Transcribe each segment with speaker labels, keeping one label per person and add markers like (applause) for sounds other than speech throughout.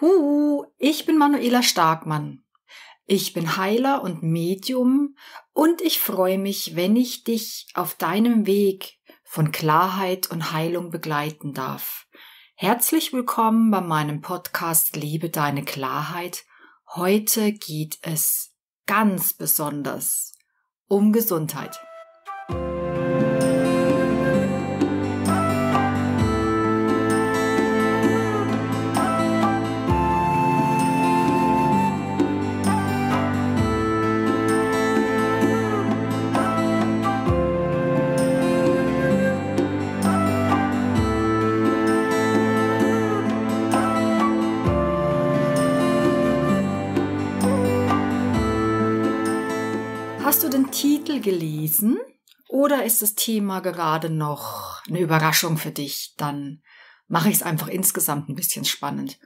Speaker 1: Huhu, ich bin Manuela Starkmann. Ich bin Heiler und Medium und ich freue mich, wenn ich dich auf deinem Weg von Klarheit und Heilung begleiten darf. Herzlich willkommen bei meinem Podcast Liebe deine Klarheit. Heute geht es ganz besonders um Gesundheit. Musik Titel gelesen oder ist das Thema gerade noch eine Überraschung für dich? Dann mache ich es einfach insgesamt ein bisschen spannend.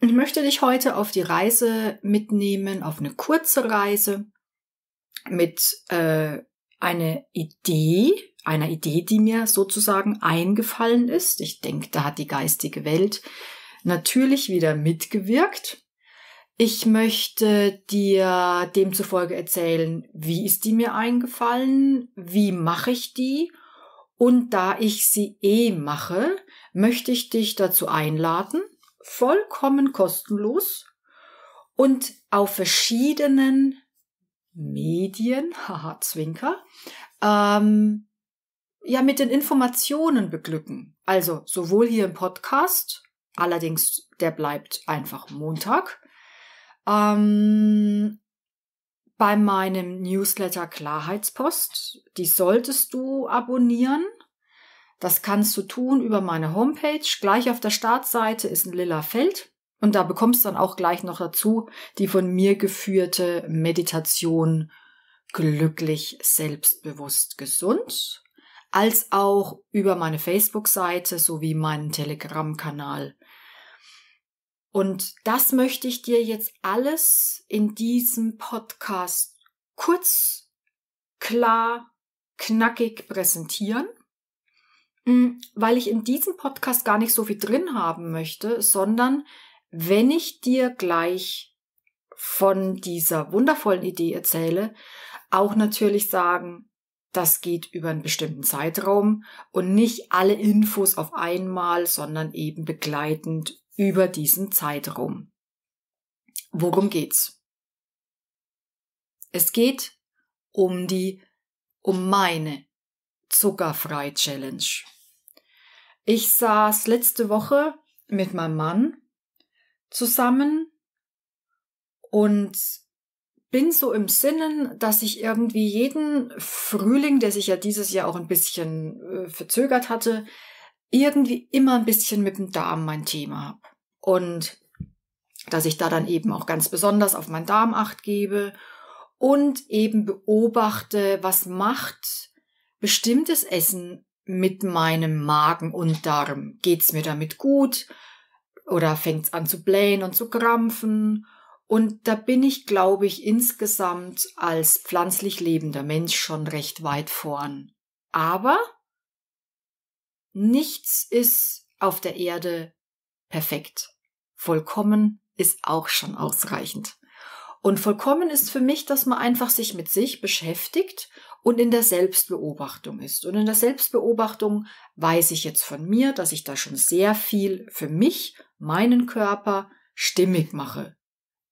Speaker 1: Ich möchte dich heute auf die Reise mitnehmen, auf eine kurze Reise mit äh, einer Idee, einer Idee, die mir sozusagen eingefallen ist. Ich denke, da hat die geistige Welt natürlich wieder mitgewirkt. Ich möchte dir demzufolge erzählen, wie ist die mir eingefallen, wie mache ich die und da ich sie eh mache, möchte ich dich dazu einladen, vollkommen kostenlos und auf verschiedenen Medien, (laughs) haha, Zwinker, ähm, ja, mit den Informationen beglücken. Also sowohl hier im Podcast, allerdings der bleibt einfach Montag, ähm, bei meinem Newsletter Klarheitspost, die solltest du abonnieren. Das kannst du tun über meine Homepage. Gleich auf der Startseite ist ein lila Feld und da bekommst du dann auch gleich noch dazu die von mir geführte Meditation glücklich, selbstbewusst, gesund als auch über meine Facebook-Seite sowie meinen Telegram-Kanal und das möchte ich dir jetzt alles in diesem Podcast kurz, klar, knackig präsentieren, mm, weil ich in diesem Podcast gar nicht so viel drin haben möchte, sondern wenn ich dir gleich von dieser wundervollen Idee erzähle, auch natürlich sagen, das geht über einen bestimmten Zeitraum und nicht alle Infos auf einmal, sondern eben begleitend über diesen Zeitraum. Worum geht's? Es geht um die, um meine zuckerfrei Challenge. Ich saß letzte Woche mit meinem Mann zusammen und bin so im Sinnen, dass ich irgendwie jeden Frühling, der sich ja dieses Jahr auch ein bisschen äh, verzögert hatte, irgendwie immer ein bisschen mit dem Darm mein Thema habe und dass ich da dann eben auch ganz besonders auf meinen Darm acht gebe und eben beobachte, was macht bestimmtes Essen mit meinem Magen und Darm. Geht's mir damit gut? Oder fängt's an zu blähen und zu krampfen? Und da bin ich, glaube ich, insgesamt als pflanzlich lebender Mensch schon recht weit vorn. Aber nichts ist auf der Erde perfekt. Vollkommen ist auch schon ausreichend. Und vollkommen ist für mich, dass man einfach sich mit sich beschäftigt und in der Selbstbeobachtung ist. Und in der Selbstbeobachtung weiß ich jetzt von mir, dass ich da schon sehr viel für mich, meinen Körper, stimmig mache.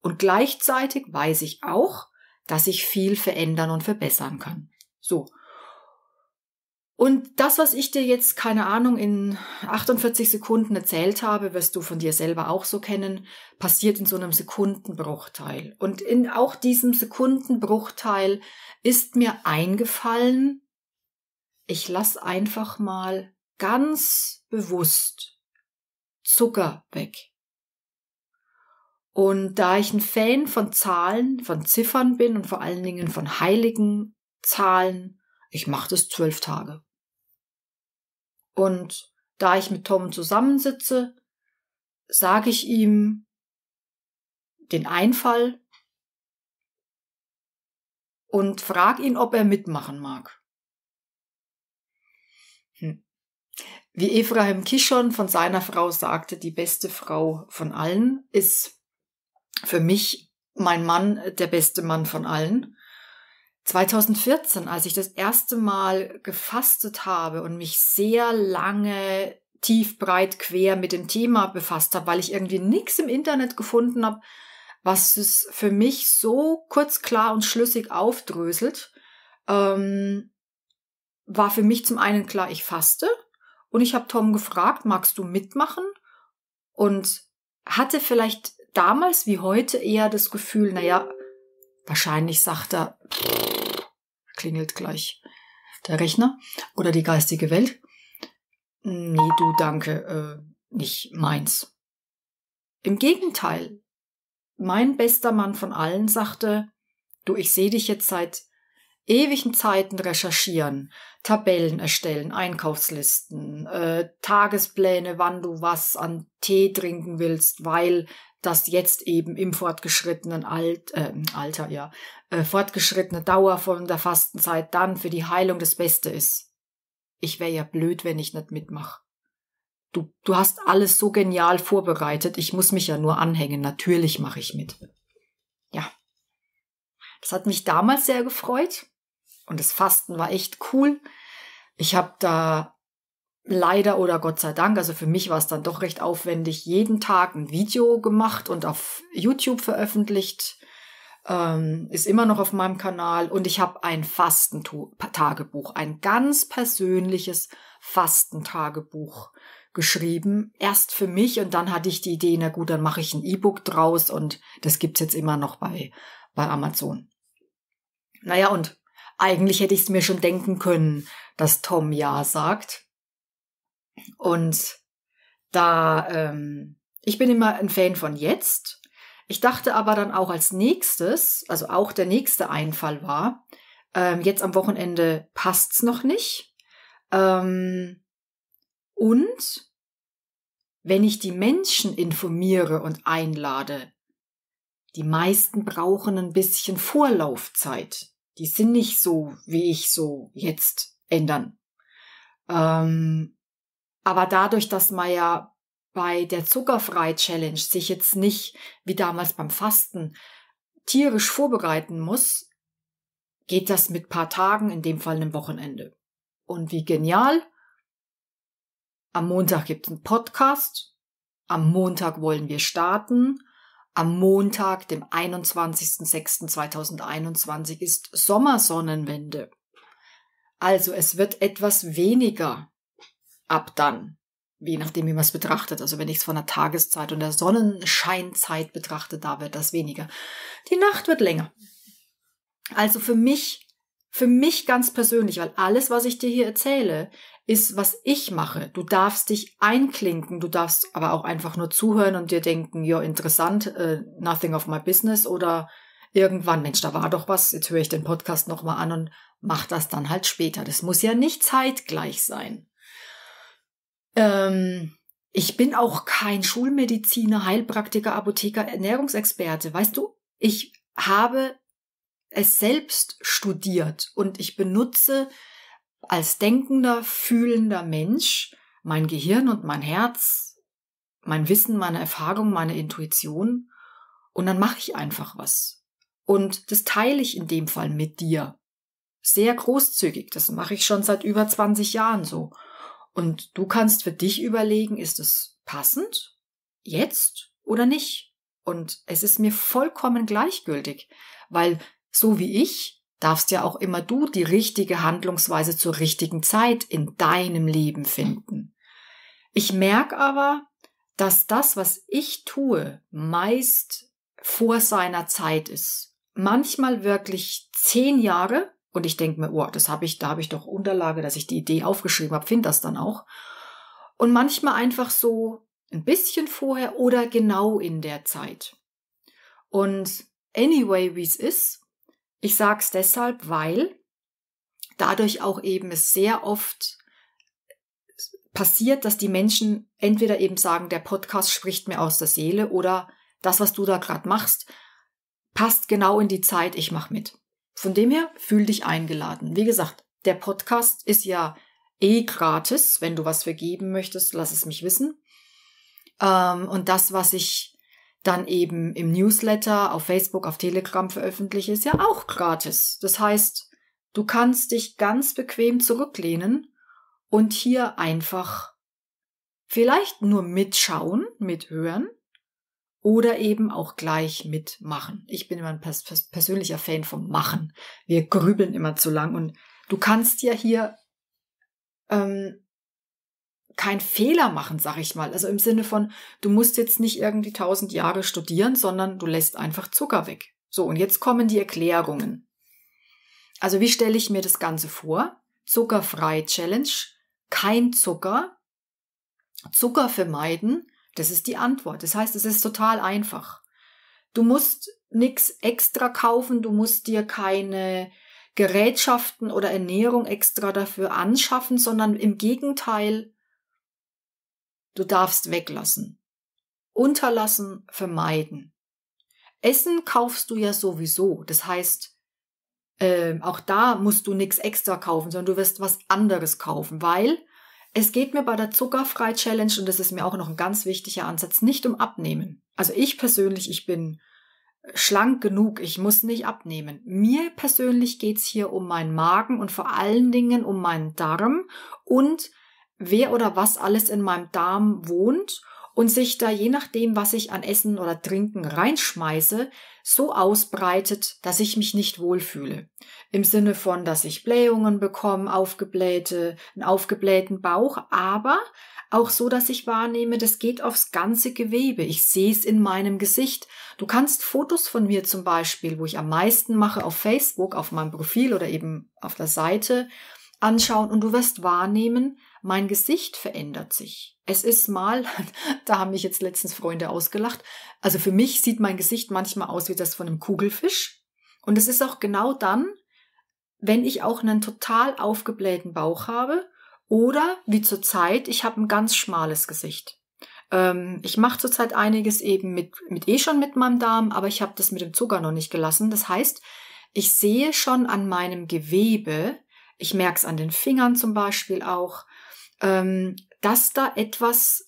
Speaker 1: Und gleichzeitig weiß ich auch, dass ich viel verändern und verbessern kann. So. Und das, was ich dir jetzt, keine Ahnung, in 48 Sekunden erzählt habe, wirst du von dir selber auch so kennen, passiert in so einem Sekundenbruchteil. Und in auch diesem Sekundenbruchteil ist mir eingefallen, ich lass einfach mal ganz bewusst Zucker weg. Und da ich ein Fan von Zahlen, von Ziffern bin und vor allen Dingen von heiligen Zahlen, ich mache das zwölf Tage. Und da ich mit Tom zusammensitze, sage ich ihm den Einfall und frage ihn, ob er mitmachen mag. Hm. Wie Ephraim Kishon von seiner Frau sagte, die beste Frau von allen ist für mich mein Mann der beste Mann von allen. 2014, als ich das erste Mal gefastet habe und mich sehr lange tief, breit, quer mit dem Thema befasst habe, weil ich irgendwie nichts im Internet gefunden habe, was es für mich so kurz, klar und schlüssig aufdröselt, ähm, war für mich zum einen klar, ich faste und ich habe Tom gefragt, magst du mitmachen? Und hatte vielleicht damals wie heute eher das Gefühl, naja, wahrscheinlich sagt er, klingelt gleich der Rechner oder die geistige Welt. Nee, du danke, äh, nicht meins. Im Gegenteil, mein bester Mann von allen sagte, du, ich sehe dich jetzt seit ewigen Zeiten recherchieren, Tabellen erstellen, Einkaufslisten, äh, Tagespläne, wann du was an Tee trinken willst, weil dass jetzt eben im fortgeschrittenen Alt, äh, Alter, ja, äh, fortgeschrittene Dauer von der Fastenzeit dann für die Heilung das Beste ist. Ich wäre ja blöd, wenn ich nicht mitmache. Du, du hast alles so genial vorbereitet, ich muss mich ja nur anhängen, natürlich mache ich mit. Ja. Das hat mich damals sehr gefreut und das Fasten war echt cool. Ich habe da leider oder Gott sei Dank, also für mich war es dann doch recht aufwendig, jeden Tag ein Video gemacht und auf YouTube veröffentlicht. Ähm, ist immer noch auf meinem Kanal und ich habe ein Fastentagebuch, ein ganz persönliches Fastentagebuch geschrieben. Erst für mich und dann hatte ich die Idee, na gut, dann mache ich ein E-Book draus und das gibt's jetzt immer noch bei, bei Amazon. Naja, und eigentlich hätte ich es mir schon denken können, dass Tom Ja sagt. Und da, ähm, ich bin immer ein Fan von jetzt. Ich dachte aber dann auch als nächstes, also auch der nächste Einfall war, ähm, jetzt am Wochenende passt's noch nicht. Ähm, und wenn ich die Menschen informiere und einlade, die meisten brauchen ein bisschen Vorlaufzeit. Die sind nicht so, wie ich so jetzt ändern. Ähm, aber dadurch, dass man ja bei der Zuckerfrei-Challenge sich jetzt nicht, wie damals beim Fasten, tierisch vorbereiten muss, geht das mit paar Tagen, in dem Fall einem Wochenende. Und wie genial! Am Montag gibt es einen Podcast. Am Montag wollen wir starten. Am Montag, dem 21.06.2021, ist Sommersonnenwende. Also es wird etwas weniger ab dann. Je nachdem, wie man es betrachtet. Also wenn ich es von der Tageszeit und der Sonnenscheinzeit betrachte, da wird das weniger. Die Nacht wird länger. Also für mich, für mich ganz persönlich, weil alles, was ich dir hier erzähle, ist, was ich mache. Du darfst dich einklinken, du darfst aber auch einfach nur zuhören und dir denken, ja, interessant, uh, nothing of my business oder irgendwann, Mensch, da war doch was, jetzt höre ich den Podcast nochmal an und mach das dann halt später. Das muss ja nicht zeitgleich sein. Ähm, ich bin auch kein Schulmediziner, Heilpraktiker, Apotheker, Ernährungsexperte. Weißt du, ich habe es selbst studiert und ich benutze als denkender, fühlender Mensch mein Gehirn und mein Herz, mein Wissen, meine Erfahrung, meine Intuition und dann mache ich einfach was. Und das teile ich in dem Fall mit dir. Sehr großzügig, das mache ich schon seit über 20 Jahren so. Und du kannst für dich überlegen, ist es passend? Jetzt oder nicht? Und es ist mir vollkommen gleichgültig, weil so wie ich darfst ja auch immer du die richtige Handlungsweise zur richtigen Zeit in deinem Leben finden. Ich merke aber, dass das, was ich tue, meist vor seiner Zeit ist. Manchmal wirklich zehn Jahre, und ich denke mir, oh, das habe ich, da habe ich doch Unterlage, dass ich die Idee aufgeschrieben habe, finde das dann auch. Und manchmal einfach so ein bisschen vorher oder genau in der Zeit. Und anyway, wie es ist, ich sage es deshalb, weil dadurch auch eben es sehr oft passiert, dass die Menschen entweder eben sagen, der Podcast spricht mir aus der Seele oder das, was du da gerade machst, passt genau in die Zeit, ich mache mit. Von dem her fühl dich eingeladen. Wie gesagt, der Podcast ist ja eh gratis. Wenn du was vergeben möchtest, lass es mich wissen. Ähm, und das, was ich dann eben im Newsletter, auf Facebook, auf Telegram veröffentliche, ist ja auch gratis. Das heißt, du kannst dich ganz bequem zurücklehnen und hier einfach vielleicht nur mitschauen, mithören oder eben auch gleich mitmachen. Ich bin immer ein pers pers persönlicher Fan vom Machen. Wir grübeln immer zu lang und du kannst ja hier ähm, kein Fehler machen, sag ich mal. Also im Sinne von, du musst jetzt nicht irgendwie tausend Jahre studieren, sondern du lässt einfach Zucker weg. So, und jetzt kommen die Erklärungen. Also wie stelle ich mir das Ganze vor? Zuckerfrei Challenge, kein Zucker, Zucker vermeiden, das ist die Antwort. Das heißt, es ist total einfach. Du musst nichts extra kaufen, du musst dir keine Gerätschaften oder Ernährung extra dafür anschaffen, sondern im Gegenteil, du darfst weglassen, unterlassen, vermeiden. Essen kaufst du ja sowieso. Das heißt, äh, auch da musst du nichts extra kaufen, sondern du wirst was anderes kaufen, weil es geht mir bei der Zuckerfrei-Challenge, und das ist mir auch noch ein ganz wichtiger Ansatz, nicht um Abnehmen. Also ich persönlich, ich bin schlank genug, ich muss nicht abnehmen. Mir persönlich geht's hier um meinen Magen und vor allen Dingen um meinen Darm und wer oder was alles in meinem Darm wohnt und sich da je nachdem, was ich an Essen oder Trinken reinschmeiße, so ausbreitet, dass ich mich nicht wohlfühle. Im Sinne von, dass ich Blähungen bekomme, aufgeblähte, einen aufgeblähten Bauch, aber auch so, dass ich wahrnehme, das geht aufs ganze Gewebe. Ich sehe es in meinem Gesicht. Du kannst Fotos von mir zum Beispiel, wo ich am meisten mache auf Facebook, auf meinem Profil oder eben auf der Seite, anschauen und du wirst wahrnehmen, mein Gesicht verändert sich. Es ist mal, (laughs) da haben mich jetzt letztens Freunde ausgelacht, also für mich sieht mein Gesicht manchmal aus wie das von einem Kugelfisch. Und es ist auch genau dann, wenn ich auch einen total aufgeblähten Bauch habe oder wie zurzeit, ich habe ein ganz schmales Gesicht. Ähm, ich mache zurzeit einiges eben mit, mit eh schon mit meinem Darm, aber ich habe das mit dem Zucker noch nicht gelassen. Das heißt, ich sehe schon an meinem Gewebe, ich merke es an den Fingern zum Beispiel auch, ähm, dass da etwas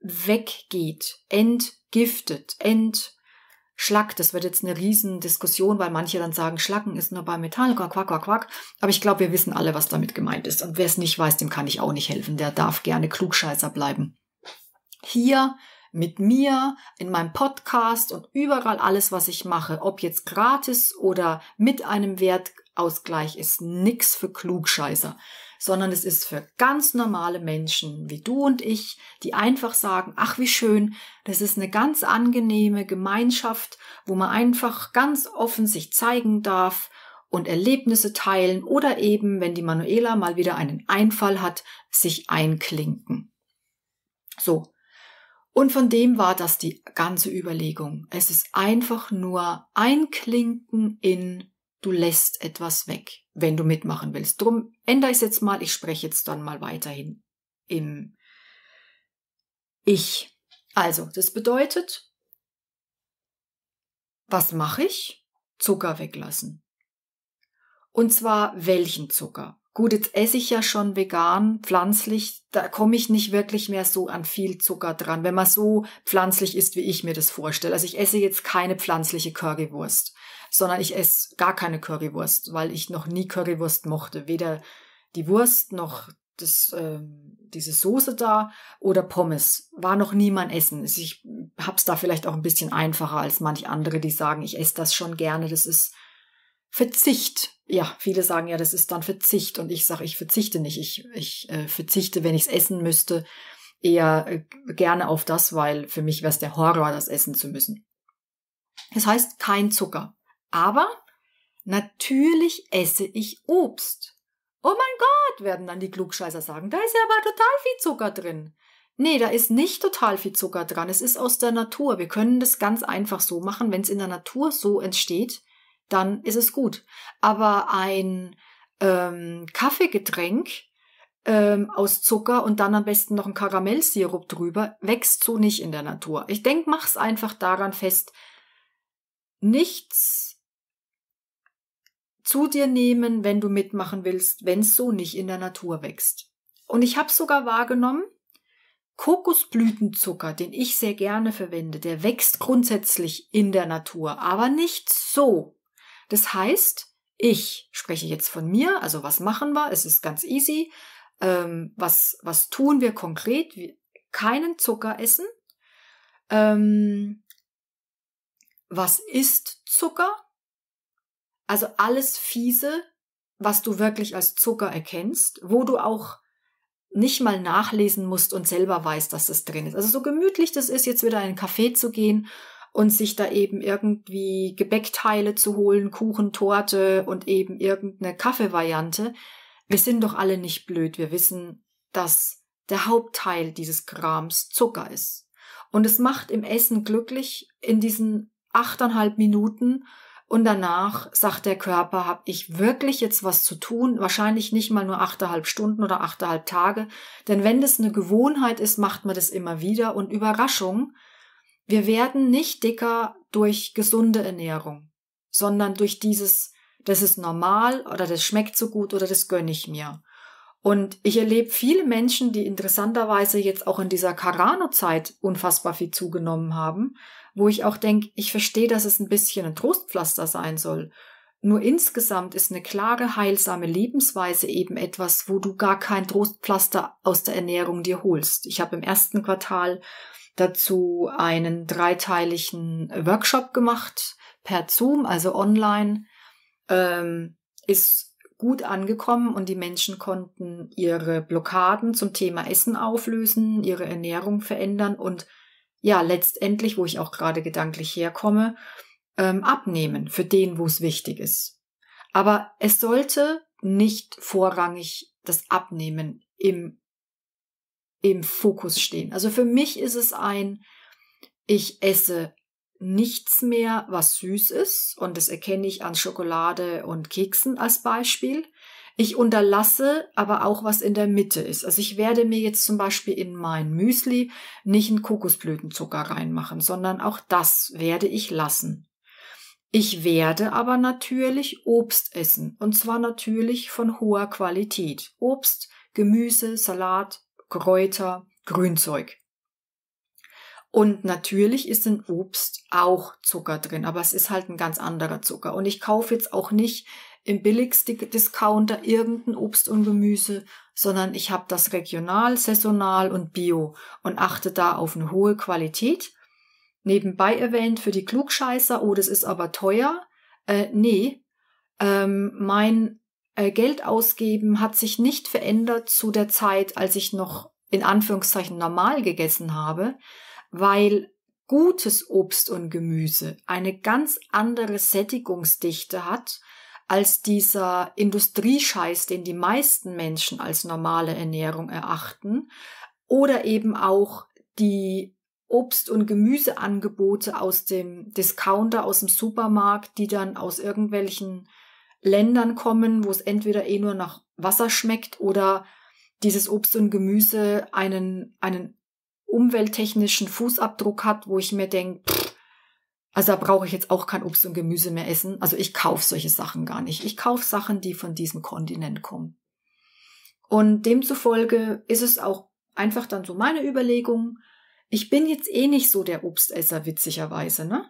Speaker 1: weggeht, entgiftet, entschlackt. Das wird jetzt eine Riesendiskussion, weil manche dann sagen, Schlacken ist nur bei Metall, quack, quack, quack, quack. Aber ich glaube, wir wissen alle, was damit gemeint ist. Und wer es nicht weiß, dem kann ich auch nicht helfen. Der darf gerne Klugscheißer bleiben. Hier mit mir in meinem Podcast und überall alles, was ich mache, ob jetzt gratis oder mit einem Wertausgleich, ist nix für Klugscheißer sondern es ist für ganz normale Menschen wie du und ich, die einfach sagen, ach wie schön, das ist eine ganz angenehme Gemeinschaft, wo man einfach ganz offen sich zeigen darf und Erlebnisse teilen oder eben, wenn die Manuela mal wieder einen Einfall hat, sich einklinken. So. Und von dem war das die ganze Überlegung. Es ist einfach nur einklinken in du lässt etwas weg, wenn du mitmachen willst. Drum ändere ich es jetzt mal, ich spreche jetzt dann mal weiterhin im Ich. Also, das bedeutet, was mache ich? Zucker weglassen. Und zwar welchen Zucker? Gut, jetzt esse ich ja schon vegan, pflanzlich, da komme ich nicht wirklich mehr so an viel Zucker dran, wenn man so pflanzlich ist, wie ich mir das vorstelle. Also ich esse jetzt keine pflanzliche Currywurst sondern ich esse gar keine Currywurst, weil ich noch nie Currywurst mochte. Weder die Wurst noch das, äh, diese Soße da oder Pommes. War noch nie mein Essen. Ich hab's da vielleicht auch ein bisschen einfacher als manch andere, die sagen, ich esse das schon gerne. Das ist Verzicht. Ja, viele sagen ja, das ist dann Verzicht. Und ich sage, ich verzichte nicht. Ich, ich äh, verzichte, wenn ich's essen müsste, eher äh, gerne auf das, weil für mich wäre es der Horror, das essen zu müssen. Das heißt, kein Zucker. Aber natürlich esse ich Obst. Oh mein Gott, werden dann die Klugscheißer sagen, da ist ja aber total viel Zucker drin. Nee, da ist nicht total viel Zucker dran. Es ist aus der Natur. Wir können das ganz einfach so machen. Wenn es in der Natur so entsteht, dann ist es gut. Aber ein ähm, Kaffeegetränk ähm, aus Zucker und dann am besten noch ein Karamellsirup drüber wächst so nicht in der Natur. Ich denke, mach's einfach daran fest. Nichts zu dir nehmen, wenn du mitmachen willst, wenn es so nicht in der Natur wächst. Und ich habe sogar wahrgenommen, Kokosblütenzucker, den ich sehr gerne verwende, der wächst grundsätzlich in der Natur, aber nicht so. Das heißt, ich spreche jetzt von mir, also was machen wir, es ist ganz easy. Ähm, was, was tun wir konkret? Wir, keinen Zucker essen. Ähm, was ist Zucker? Also alles Fiese, was du wirklich als Zucker erkennst, wo du auch nicht mal nachlesen musst und selber weißt, dass das drin ist. Also so gemütlich das ist, jetzt wieder in einen Kaffee zu gehen und sich da eben irgendwie Gebäckteile zu holen, Kuchen, Torte und eben irgendeine Kaffeevariante. Wir sind doch alle nicht blöd. Wir wissen, dass der Hauptteil dieses Krams Zucker ist. Und es macht im Essen glücklich in diesen achteinhalb Minuten und danach sagt der Körper, habe ich wirklich jetzt was zu tun? Wahrscheinlich nicht mal nur achteinhalb Stunden oder achteinhalb Tage. Denn wenn das eine Gewohnheit ist, macht man das immer wieder. Und Überraschung, wir werden nicht dicker durch gesunde Ernährung, sondern durch dieses, das ist normal oder das schmeckt so gut oder das gönne ich mir. Und ich erlebe viele Menschen, die interessanterweise jetzt auch in dieser Carano-Zeit unfassbar viel zugenommen haben, wo ich auch denke, ich verstehe, dass es ein bisschen ein Trostpflaster sein soll. Nur insgesamt ist eine klare, heilsame Lebensweise eben etwas, wo du gar kein Trostpflaster aus der Ernährung dir holst. Ich habe im ersten Quartal dazu einen dreiteiligen Workshop gemacht per Zoom, also online. Ähm, ist gut angekommen und die Menschen konnten ihre Blockaden zum Thema Essen auflösen, ihre Ernährung verändern und ja, letztendlich, wo ich auch gerade gedanklich herkomme, ähm, abnehmen für den, wo es wichtig ist. Aber es sollte nicht vorrangig das Abnehmen im, im Fokus stehen. Also für mich ist es ein, ich esse nichts mehr, was süß ist, und das erkenne ich an Schokolade und Keksen als Beispiel. Ich unterlasse aber auch, was in der Mitte ist. Also ich werde mir jetzt zum Beispiel in mein Müsli nicht einen Kokosblütenzucker reinmachen, sondern auch das werde ich lassen. Ich werde aber natürlich Obst essen, und zwar natürlich von hoher Qualität. Obst, Gemüse, Salat, Kräuter, Grünzeug. Und natürlich ist in Obst auch Zucker drin, aber es ist halt ein ganz anderer Zucker. Und ich kaufe jetzt auch nicht im billigsten Discounter irgendein Obst und Gemüse, sondern ich habe das regional, saisonal und bio und achte da auf eine hohe Qualität. Nebenbei erwähnt für die Klugscheißer, oh, das ist aber teuer. Äh, nee, ähm, mein äh, Geld ausgeben hat sich nicht verändert zu der Zeit, als ich noch in Anführungszeichen normal gegessen habe, weil gutes Obst und Gemüse eine ganz andere Sättigungsdichte hat als dieser Industriescheiß, den die meisten Menschen als normale Ernährung erachten, oder eben auch die Obst- und Gemüseangebote aus dem Discounter, aus dem Supermarkt, die dann aus irgendwelchen Ländern kommen, wo es entweder eh nur nach Wasser schmeckt oder dieses Obst und Gemüse einen, einen umwelttechnischen Fußabdruck hat, wo ich mir denke, also da brauche ich jetzt auch kein Obst und Gemüse mehr essen. Also ich kaufe solche Sachen gar nicht. Ich kaufe Sachen, die von diesem Kontinent kommen. Und demzufolge ist es auch einfach dann so meine Überlegung. Ich bin jetzt eh nicht so der Obstesser, witzigerweise, ne?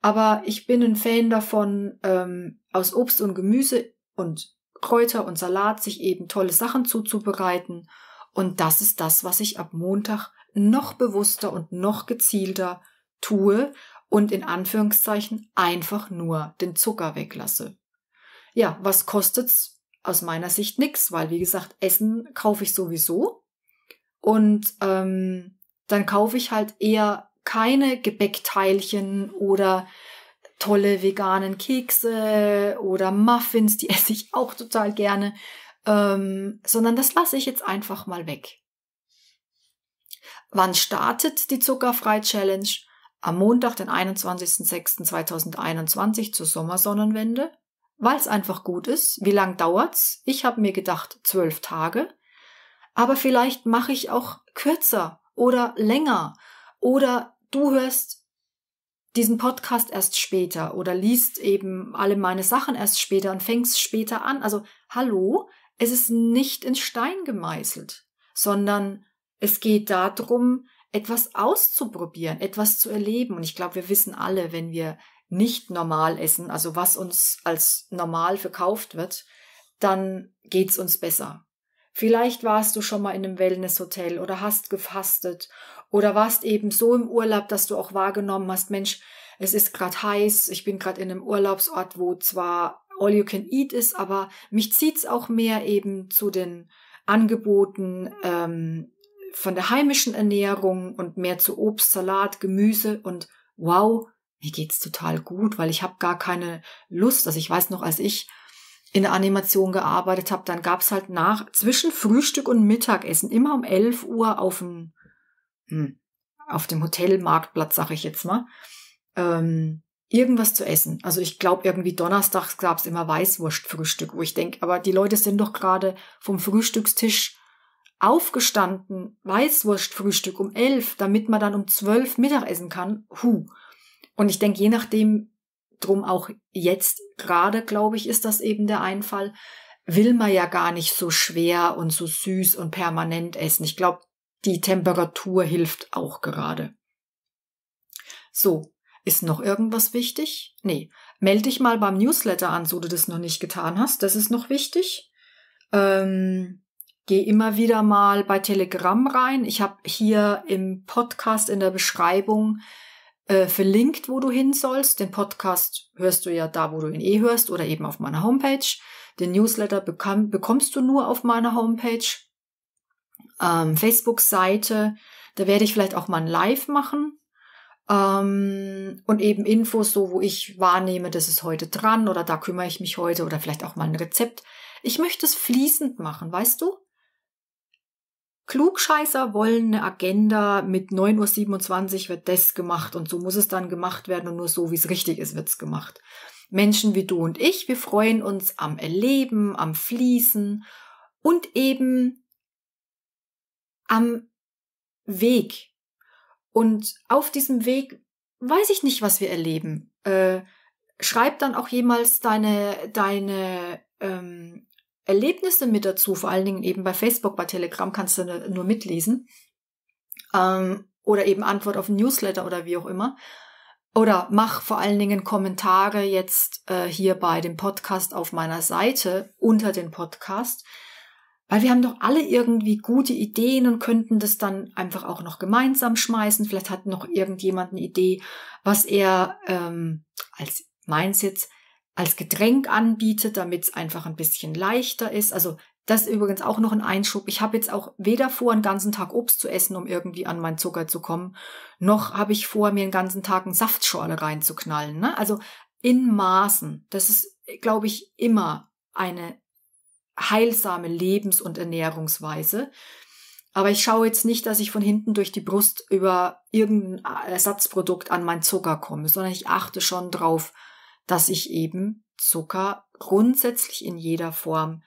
Speaker 1: Aber ich bin ein Fan davon, ähm, aus Obst und Gemüse und Kräuter und Salat sich eben tolle Sachen zuzubereiten. Und das ist das, was ich ab Montag noch bewusster und noch gezielter tue und in Anführungszeichen einfach nur den Zucker weglasse. Ja, was kostet's? Aus meiner Sicht nix, weil wie gesagt, Essen kaufe ich sowieso und ähm, dann kaufe ich halt eher keine Gebäckteilchen oder tolle veganen Kekse oder Muffins, die (laughs) esse ich auch total gerne, ähm, sondern das lasse ich jetzt einfach mal weg. Wann startet die Zuckerfrei-Challenge? Am Montag, den 21.06.2021 zur Sommersonnenwende. Weil es einfach gut ist. Wie lang dauert's? Ich habe mir gedacht, zwölf Tage. Aber vielleicht mache ich auch kürzer oder länger. Oder du hörst diesen Podcast erst später oder liest eben alle meine Sachen erst später und fängst später an. Also, hallo, es ist nicht in Stein gemeißelt, sondern es geht darum, etwas auszuprobieren, etwas zu erleben. Und ich glaube, wir wissen alle, wenn wir nicht normal essen, also was uns als normal verkauft wird, dann geht's uns besser. Vielleicht warst du schon mal in einem Wellnesshotel oder hast gefastet oder warst eben so im Urlaub, dass du auch wahrgenommen hast, Mensch, es ist gerade heiß, ich bin gerade in einem Urlaubsort, wo zwar all you can eat ist, aber mich zieht's auch mehr eben zu den Angeboten, ähm, von der heimischen Ernährung und mehr zu Obst, Salat, Gemüse und wow, mir geht's total gut, weil ich habe gar keine Lust. Also ich weiß noch, als ich in der Animation gearbeitet habe, dann gab's halt nach zwischen Frühstück und Mittagessen immer um 11 Uhr auf dem hm, auf dem Hotelmarktplatz, sag ich jetzt mal, ähm, irgendwas zu essen. Also ich glaube, irgendwie donnerstags gab's immer Weißwurstfrühstück, wo ich denk, aber die Leute sind doch gerade vom Frühstückstisch aufgestanden, Weißwurstfrühstück um elf, damit man dann um zwölf Mittag essen kann. Huh. Und ich denke, je nachdem, drum auch jetzt gerade, glaube ich, ist das eben der Einfall, will man ja gar nicht so schwer und so süß und permanent essen. Ich glaube, die Temperatur hilft auch gerade. So, ist noch irgendwas wichtig? Nee, melde dich mal beim Newsletter an, so du das noch nicht getan hast. Das ist noch wichtig. Ähm, gehe immer wieder mal bei Telegram rein. Ich habe hier im Podcast in der Beschreibung äh, verlinkt, wo du hin sollst. Den Podcast hörst du ja da, wo du ihn eh hörst oder eben auf meiner Homepage. Den Newsletter bekam, bekommst du nur auf meiner Homepage. Ähm, Facebook-Seite, da werde ich vielleicht auch mal ein Live machen. Ähm, und eben Infos so, wo ich wahrnehme, das ist heute dran oder da kümmere ich mich heute oder vielleicht auch mal ein Rezept. Ich möchte es fließend machen, weißt du? Klugscheißer wollen eine Agenda, mit 9.27 Uhr wird das gemacht und so muss es dann gemacht werden und nur so, wie es richtig ist, wird's gemacht. Menschen wie du und ich, wir freuen uns am Erleben, am Fließen und eben am Weg. Und auf diesem Weg weiß ich nicht, was wir erleben. Äh, schreib dann auch jemals deine, deine ähm, Erlebnisse mit dazu, vor allen Dingen eben bei Facebook, bei Telegram kannst du ne, nur mitlesen. Ähm, oder eben Antwort auf ein Newsletter oder wie auch immer. Oder mach vor allen Dingen Kommentare jetzt äh, hier bei dem Podcast auf meiner Seite unter den Podcast. Weil wir haben doch alle irgendwie gute Ideen und könnten das dann einfach auch noch gemeinsam schmeißen. Vielleicht hat noch irgendjemand eine Idee, was er ähm, als meins jetzt als Getränk anbietet, damit es einfach ein bisschen leichter ist. Also das ist übrigens auch noch ein Einschub. Ich habe jetzt auch weder vor, einen ganzen Tag Obst zu essen, um irgendwie an meinen Zucker zu kommen, noch habe ich vor, mir einen ganzen Tag einen Saftschorle reinzuknallen. Ne? Also in Maßen. Das ist, glaube ich, immer eine heilsame Lebens- und Ernährungsweise. Aber ich schaue jetzt nicht, dass ich von hinten durch die Brust über irgendein Ersatzprodukt an meinen Zucker komme, sondern ich achte schon drauf, dass ich eben Zucker grundsätzlich in jeder Form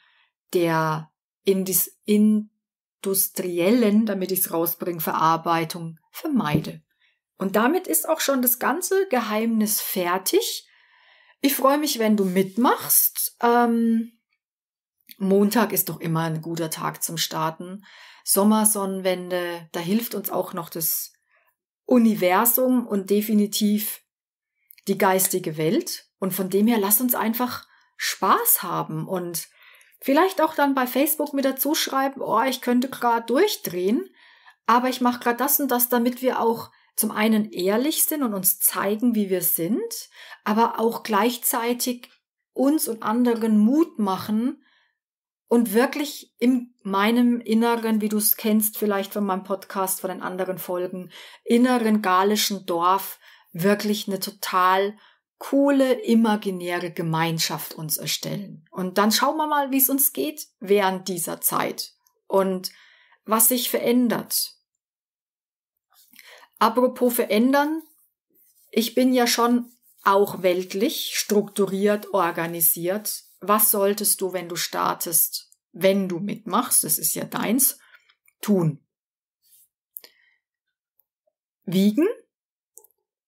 Speaker 1: der indis, industriellen, damit ich es rausbringe, Verarbeitung vermeide. Und damit ist auch schon das ganze Geheimnis fertig. Ich freue mich, wenn du mitmachst. Ähm, Montag ist doch immer ein guter Tag zum Starten. Sommersonnenwende, da hilft uns auch noch das Universum und definitiv die geistige Welt. Und von dem her lass uns einfach Spaß haben und vielleicht auch dann bei Facebook mit dazu schreiben, oh, ich könnte gerade durchdrehen, aber ich mache gerade das und das, damit wir auch zum einen ehrlich sind und uns zeigen, wie wir sind, aber auch gleichzeitig uns und anderen Mut machen und wirklich in meinem inneren, wie du es kennst vielleicht von meinem Podcast, von den anderen Folgen, inneren galischen Dorf wirklich eine total coole, imaginäre Gemeinschaft uns erstellen. Und dann schauen wir mal, wie es uns geht während dieser Zeit und was sich verändert. Apropos verändern, ich bin ja schon auch weltlich, strukturiert, organisiert. Was solltest du, wenn du startest, wenn du mitmachst, das ist ja deins, tun? Wiegen,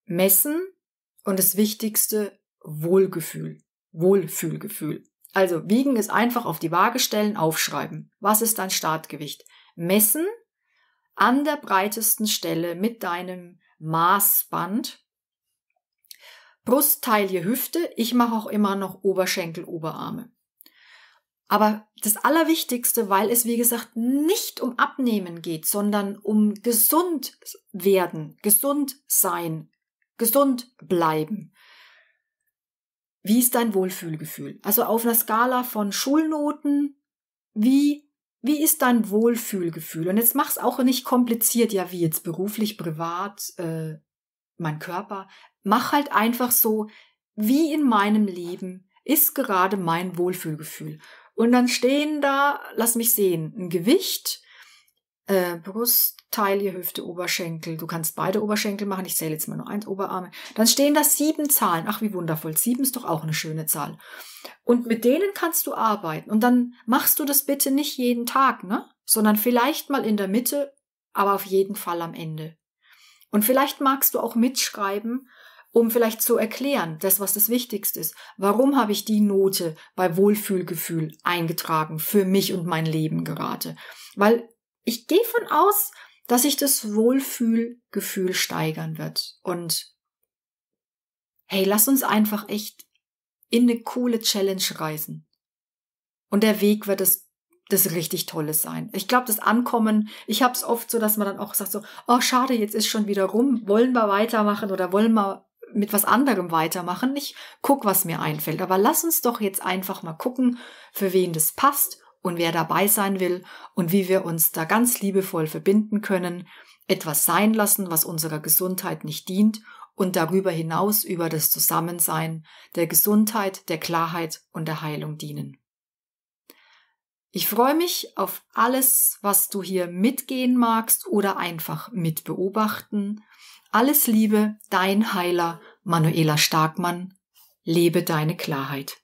Speaker 1: Messen und das Wichtigste Wohlgefühl, Wohlfühlgefühl. Also wiegen ist einfach auf die Waage stellen, aufschreiben. Was ist dein Startgewicht? Messen an der breitesten Stelle mit deinem Maßband. Brust, Taille, Hüfte. Ich mache auch immer noch Oberschenkel, Oberarme. Aber das Allerwichtigste, weil es wie gesagt nicht um Abnehmen geht, sondern um gesund werden, gesund sein gesund bleiben. Wie ist dein Wohlfühlgefühl? Also auf einer Skala von Schulnoten, wie, wie ist dein Wohlfühlgefühl? Und jetzt mach's auch nicht kompliziert, ja, wie jetzt beruflich, privat, äh, mein Körper. Mach halt einfach so, wie in meinem Leben ist gerade mein Wohlfühlgefühl. Und dann stehen da, lass mich sehen, ein Gewicht, äh, Brustteil, Hüfte, Oberschenkel. Du kannst beide Oberschenkel machen. Ich zähle jetzt mal nur eins, Oberarme. Dann stehen da sieben Zahlen. Ach, wie wundervoll. Sieben ist doch auch eine schöne Zahl. Und mit denen kannst du arbeiten. Und dann machst du das bitte nicht jeden Tag, ne? Sondern vielleicht mal in der Mitte, aber auf jeden Fall am Ende. Und vielleicht magst du auch mitschreiben, um vielleicht zu erklären, das, was das Wichtigste ist. Warum habe ich die Note bei Wohlfühlgefühl eingetragen für mich und mein Leben gerade? Weil ich gehe von aus, dass sich das Wohlfühlgefühl steigern wird. Und hey, lass uns einfach echt in eine coole Challenge reisen. Und der Weg wird es das richtig Tolles sein. Ich glaube, das Ankommen, ich habe es oft so, dass man dann auch sagt so, oh schade, jetzt ist schon wieder rum, wollen wir weitermachen oder wollen wir mit was anderem weitermachen? Ich guck, was mir einfällt. Aber lass uns doch jetzt einfach mal gucken, für wen das passt und wer dabei sein will und wie wir uns da ganz liebevoll verbinden können, etwas sein lassen, was unserer Gesundheit nicht dient und darüber hinaus über das Zusammensein der Gesundheit, der Klarheit und der Heilung dienen. Ich freue mich auf alles, was du hier mitgehen magst oder einfach mitbeobachten. Alles Liebe, dein Heiler Manuela Starkmann, lebe deine Klarheit.